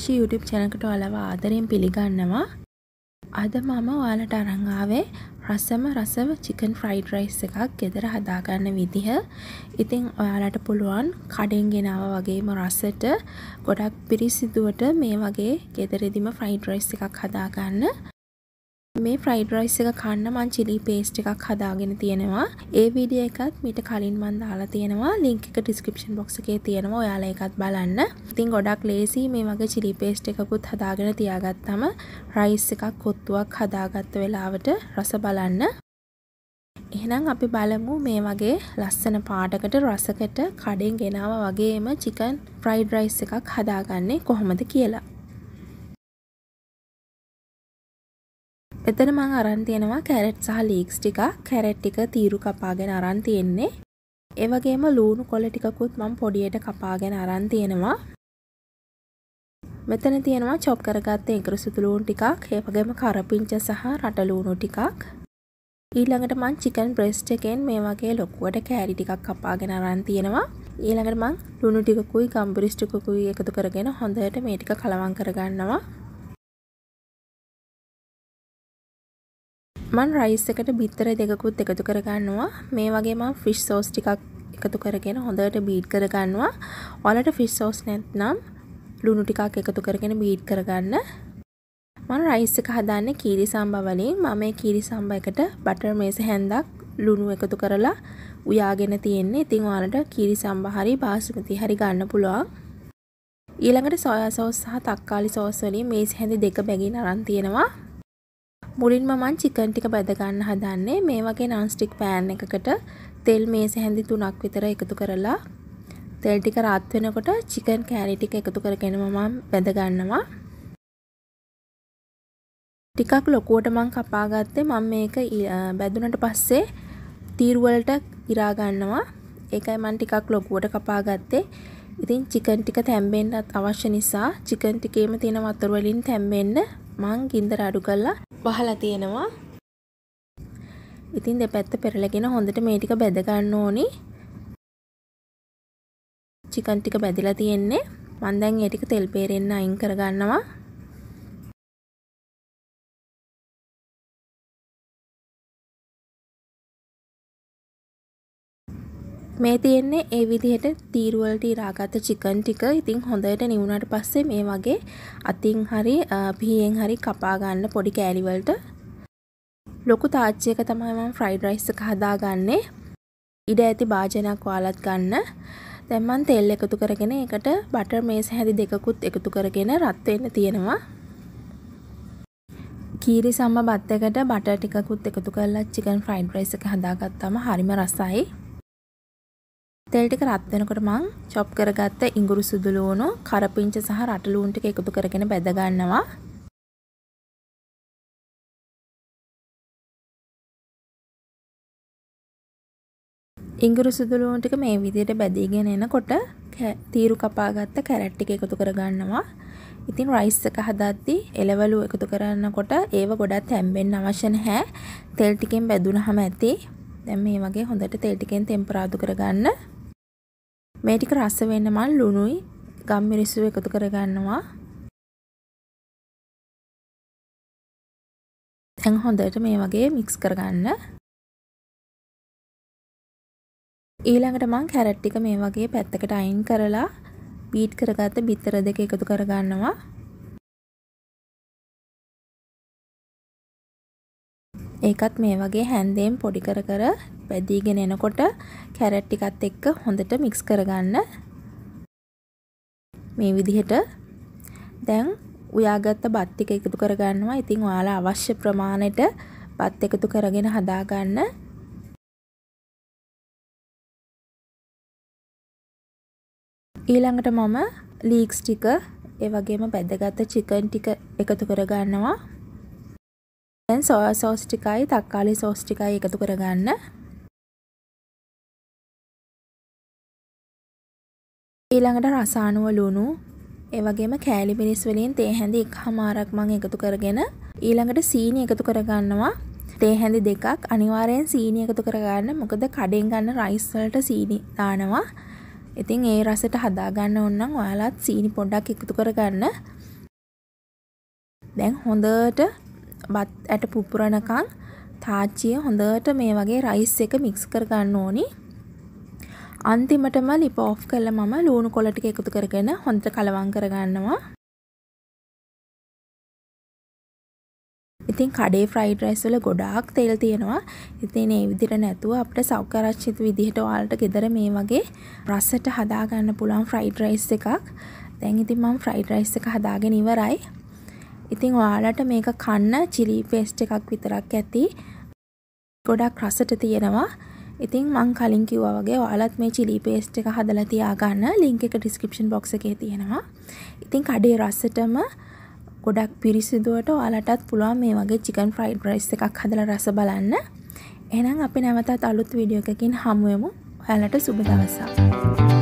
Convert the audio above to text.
අභිලාෂී YouTube චැනකට ඔයාලව ආදරයෙන් පිළිගන්නවා. අද මම ඔයාලට අරන් ආවේ රසම රසව chicken fried rice එකක් ගෙදර හදාගන්න විදිහ. ඉතින් ඔයාලට පුළුවන් කඩෙන් ගෙනාව වගේම රසට ගොඩක් පිරිසිදුවට මේ වගේ ගෙදරදීම fried rice එකක් හදාගන්න. මේ ෆ්‍රයිඩ් රයිස් එක කන්න මං චිලි පේස්ට් එකක් හදාගෙන තියෙනවා. ඒ වීඩියෝ එකත් මීට කලින් මං දාලා තියෙනවා. ලින්ක් එක ඩිස්ක්‍රිප්ෂන් බොක්ස් එකේ තියෙනවා. ඔයාලා ඒකත් බලන්න. ඉතින් ගොඩක් ලේසි මේ වගේ චිලි පේස්ට් එකකුත් හදාගෙන තියාගත්තම රයිස් එකක් කොත්තුවක් හදාගත්ත වෙලාවට රස බලන්න. එහෙනම් අපි බලමු මේ වගේ ලස්සන පාටකට රසකට කඩෙන් ගෙනාව වගේම චිකන් ෆ්‍රයිඩ් රයිස් එකක් හදාගන්නේ කොහොමද කියලා. එතන මං අරන් තියෙනවා කැරට් සහ ලීක්ස් ටික කැරට් ටික තීරු කපාගෙන අරන් තියෙන්නේ. ඒ වගේම ලූණු කොළ ටිකකුත් මම පොඩියට කපාගෙන අරන් තියෙනවා. මෙතන තියෙනවා චොප් කරගත්ත ඉඟුරුසුතු ලූණු ටිකක්, ඒ වගේම කරපිංච සහ රට ලූණු ටිකක්. ඊළඟට මං චිකන් බ්‍රෙස්ට් එකෙන් මේ වගේ ලොකුවට කෑලි ටිකක් කපාගෙන අරන් තියෙනවා. ඊළඟට මං ලුණු ටිකකුයි ගම්බිරිස් ටිකකුයි එකතු කරගෙන හොඳට මේ ටික කලවම් කරගන්නවා. මන් රයිස් එකට බිත්තර දෙකකුත් එකතු කරගන්නවා මේ වගේ මම ෆිෂ් සෝස් ටිකක් එකතු කරගෙන හොඳට බීට් කරගන්නවා ඔයාලට ෆිෂ් සෝස් නැත්නම් ලුණු ටිකක් එකතු කරගෙන බීට් කරගන්න මම රයිස් එක හදන්නේ කීරි සම්බා වලින් මම මේ කීරි සම්බා එකට බටර් මේස හැන්දක් ලුණු එකතු කරලා උයාගෙන තියෙන්නේ. ඉතින් ඔයාලට කීරි සම්බා හරි බාසුමති හරි ගන්න පුළුවන්. ඊළඟට සෝයා සෝස් සහ තක්කාලි සෝස් වලින් මේස හැඳි දෙක බැගින් අරන් තියෙනවා. මුලින්ම මම චිකන් ටික බැද ගන්න හදන්නේ මේ වගේ නන්ස්ටික් පෑන් එකකට තෙල් මේස හැඳි තුනක් විතර එකතු කරලා තෙල් ටික රත් වෙනකොට චිකන් කෑලි ටික එකතු කරගෙන මම බැද ගන්නවා ටිකක් ලොකුවට මම කපාගත්තේ මම මේක බැදුනට පස්සේ තීරු වලට ඉරා ගන්නවා ඒකයි මම ටිකක් ලොකුවට කපාගත්තේ. ඉතින් චිකන් ටික තැම්බෙන්නත් අවශ්‍ය නිසා චිකන් ටිකේම තියෙන වතුර වලින් තැම්බෙන්න මං ගින්දර අඩු කරලා වහලා තියෙනවා. ඉතින් දෙපැත්ත පෙරලගෙන හොඳට මේ ටික බැද ගන්න ඕනි. චිකන් ටික බැදලා තියෙන්නේ. මම දැන් ඒ ටික තෙල් peerෙන්න අයින් කරගන්නවා. මේ තියෙන්නේ ඒ විදිහට තීරුවලට ඉරාගත්ත චිකන් ටික ඉතින් හොඳට නිවුණට පස්සේ මේ වගේ අතින් හරි පිහියෙන් හරි කපා ගන්න පොඩි කෑලි වලට ලොකු තාච්චියක තමයි මම ෆ්‍රයිඩ් රයිස් එක හදාගන්නේ ඉඩ ඇති භාජනයක් ඔයාලත් ගන්න දැන් මම තෙල් එකතු කරගෙන ඒකට බටර් මේස් හැදි දෙකකුත් එකතු කරගෙන රත් වෙන්න තියෙනවා කීරි සම්ම බත් එකට බටර් ටිකකුත් එකතු කරලා චිකන් ෆ්‍රයිඩ් රයිස් එක හදාගත්තාම හරිම රසයි තෙල් ටික රත් වෙනකොට මං chop කරගත්ත ඉඟුරු සුදු ලූණු, කරපිංච සහ රට ලූණු ටික එකතු කරගෙන බැද ගන්නවා. ඉංගුරු සුදු ලූණු ටික මේ විදිහට බැදීගෙන එනකොට තීරු කපාගත්ත කැරට් ටික එකතු කරගන්නවා. ඉතින් රයිස් එක හදද්දී එළවලු එකතු කරනකොට ඒව ගොඩක් තැම්බෙන්න අවශ්‍ය නැහැ. තෙල් ටිකෙන් බැදුනහම ඇති. දැන් මේ වගේ හොඳට තෙල් ටිකෙන් ටෙම්පරාදු කරගන්න. මේ ටික රස වෙන්න මම ලුණුයි ගම්මිරිසු එකතු කරගන්නවා. දැන් හොඳට මේ වගේ මික්ස් කරගන්න. ඊළඟට මම කැරට් ටික මේ වගේ පැත්තකට අයින් කරලා බීට් කරගත්ත බිත්තර දෙක එකතු කරගන්නවා. ඒකත් මේ වගේ හැන්දේම් පොඩි කර කර වැදීගෙන එනකොට කැරට් ටිකත් එක්ක හොඳට මික්ස් කරගන්න. මේ විදිහට දැන් උයාගත්ත බත් ටික එකතු කරගන්නවා. ඉතින් ඔයාලා අවශ්‍ය ප්‍රමාණයට බත් එකතු කරගෙන හදාගන්න. ඊළඟට මම ලීක්ස් ටික ඒ වගේම බැදගත් චිකන් ටික එකතු කරගන්නවා. දැන් සෝයා සෝස් ටිකයි තක්කාලි සෝස් ටිකයි එකතු කරගන්න. ඊළඟට රසානුව ලුණු, ඒ වගේම කෑලි මිරිස් වලින් තේ හැඳි එකහමාරක් මම එකතු කරගෙන ඊළඟට සීනි එකතු කරගන්නවා. තේ හැඳි දෙකක් අනිවාර්යෙන් සීනි එකතු කරගන්න. මොකද කඩෙන් ගන්න රයිස් වලට සීනි දානවා. ඉතින් ඒ රසට හදාගන්න ඕන නම් ඔයාලත් සීනි පොඩ්ඩක් එකතු කරගන්න. දැන් හොඳට බත් ඇට පුපුරනකන් තාච්චිය හොඳට මේ වගේ රයිස් එක මික්ස් කරගන්න ඕනි. අන්තිමටම ලිප ඔෆ් කරලා මම ලුණු කොළ ටික එකතු කරගෙන හොඳට කලවම් කරගන්නවා. ඉතින් කඩේ ෆ්‍රයිඩ් රයිස් වල ගොඩාක් තෙල් තියෙනවා. ඉතින් ඒ විදිහට නැතුව අපිට සෞඛ්‍යරක්ෂිත විදිහට ඔයාලට ගෙදර මේ වගේ රසට හදාගන්න පුළුවන් ෆ්‍රයිඩ් රයිස් එකක්. දැන් ඉතින් මම ෆ්‍රයිඩ් රයිස් එක හදාගෙන ඉවරයි. ඉතින් ඔයාලට මේක කන්න චිලි පේස්ට් එකක් විතරක් ඇති. ගොඩක් රසට තියෙනවා. ඉතින් මං කලින් කිව්වා වගේ ඔයාලත් මේ චිලි පේස්ට් එක හදලා තියාගන්න. link එක description box එකේ තියෙනවා. ඉතින් කඩේ රසටම ගොඩක් පිරිසිදුවට ඔයාලටත් පුළුවන් මේ වගේ chicken fried rice එකක් හදලා රස බලන්න. එහෙනම් අපි නැවතත් අලුත් වීඩියෝ එකකින් හමු වෙමු. ඔයාලට සුබ දවසක්.